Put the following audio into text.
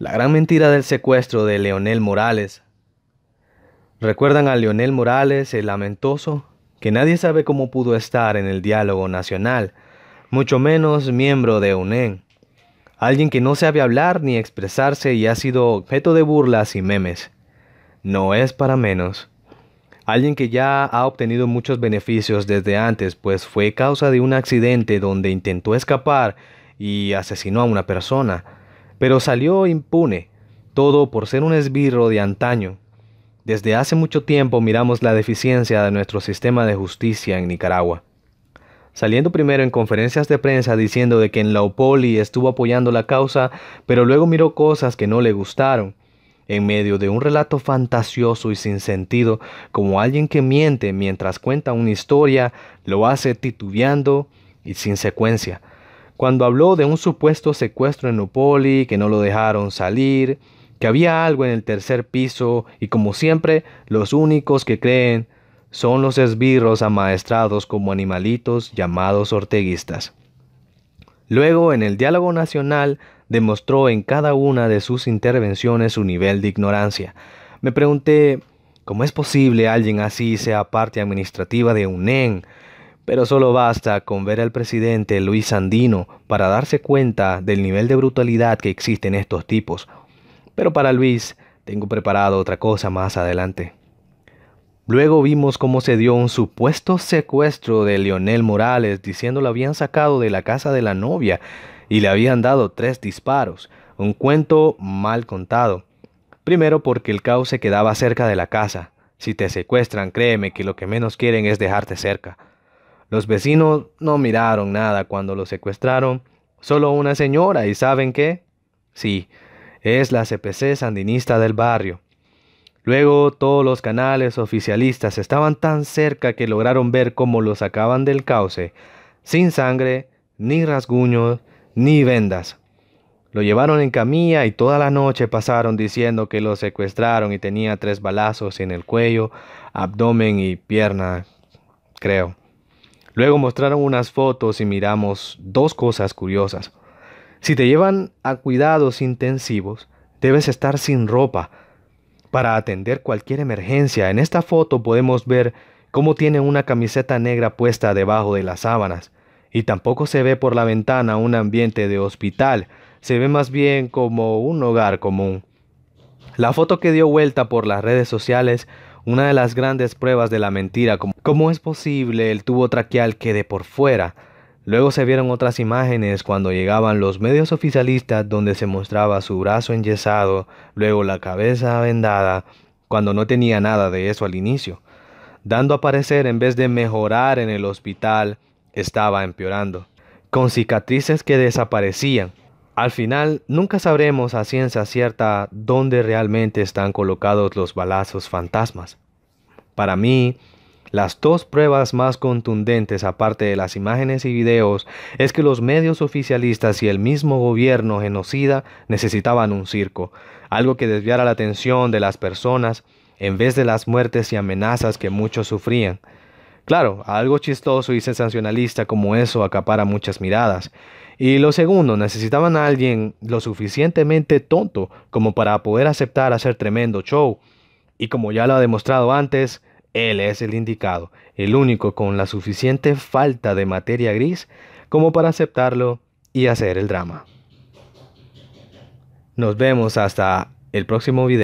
La gran mentira del secuestro de Leonel Morales. ¿Recuerdan a Leonel Morales, el lamentoso? Que nadie sabe cómo pudo estar en el diálogo nacional, mucho menos miembro de UNEN. Alguien que no sabe hablar ni expresarse y ha sido objeto de burlas y memes. No es para menos. Alguien que ya ha obtenido muchos beneficios desde antes, pues fue causa de un accidente donde intentó escapar y asesinó a una persona pero salió impune, todo por ser un esbirro de antaño. Desde hace mucho tiempo miramos la deficiencia de nuestro sistema de justicia en Nicaragua. Saliendo primero en conferencias de prensa diciendo de que en Laupoli estuvo apoyando la causa, pero luego miró cosas que no le gustaron. En medio de un relato fantasioso y sin sentido, como alguien que miente mientras cuenta una historia, lo hace titubeando y sin secuencia, cuando habló de un supuesto secuestro en Upoli, que no lo dejaron salir, que había algo en el tercer piso y como siempre los únicos que creen son los esbirros amaestrados como animalitos llamados orteguistas. Luego, en el diálogo nacional, demostró en cada una de sus intervenciones su nivel de ignorancia. Me pregunté, ¿cómo es posible alguien así sea parte administrativa de UNEN? E pero solo basta con ver al presidente Luis Sandino para darse cuenta del nivel de brutalidad que existen estos tipos. Pero para Luis, tengo preparado otra cosa más adelante. Luego vimos cómo se dio un supuesto secuestro de Leonel Morales, diciendo lo habían sacado de la casa de la novia y le habían dado tres disparos, un cuento mal contado. Primero porque el caos se quedaba cerca de la casa. Si te secuestran, créeme que lo que menos quieren es dejarte cerca. Los vecinos no miraron nada cuando lo secuestraron, solo una señora, y ¿saben qué? Sí, es la CPC sandinista del barrio. Luego todos los canales oficialistas estaban tan cerca que lograron ver cómo lo sacaban del cauce, sin sangre, ni rasguños, ni vendas. Lo llevaron en camilla y toda la noche pasaron diciendo que lo secuestraron y tenía tres balazos en el cuello, abdomen y pierna, creo. Luego mostraron unas fotos y miramos dos cosas curiosas. Si te llevan a cuidados intensivos, debes estar sin ropa para atender cualquier emergencia. En esta foto podemos ver cómo tiene una camiseta negra puesta debajo de las sábanas. Y tampoco se ve por la ventana un ambiente de hospital, se ve más bien como un hogar común. La foto que dio vuelta por las redes sociales una de las grandes pruebas de la mentira, como cómo es posible el tubo traqueal quede por fuera. Luego se vieron otras imágenes cuando llegaban los medios oficialistas donde se mostraba su brazo enyesado, luego la cabeza vendada, cuando no tenía nada de eso al inicio, dando a parecer en vez de mejorar en el hospital, estaba empeorando, con cicatrices que desaparecían. Al final, nunca sabremos a ciencia cierta dónde realmente están colocados los balazos fantasmas. Para mí, las dos pruebas más contundentes, aparte de las imágenes y videos, es que los medios oficialistas y el mismo gobierno genocida necesitaban un circo, algo que desviara la atención de las personas en vez de las muertes y amenazas que muchos sufrían. Claro, algo chistoso y sensacionalista como eso acapara muchas miradas. Y lo segundo, necesitaban a alguien lo suficientemente tonto como para poder aceptar hacer tremendo show. Y como ya lo ha demostrado antes, él es el indicado, el único con la suficiente falta de materia gris como para aceptarlo y hacer el drama. Nos vemos hasta el próximo video.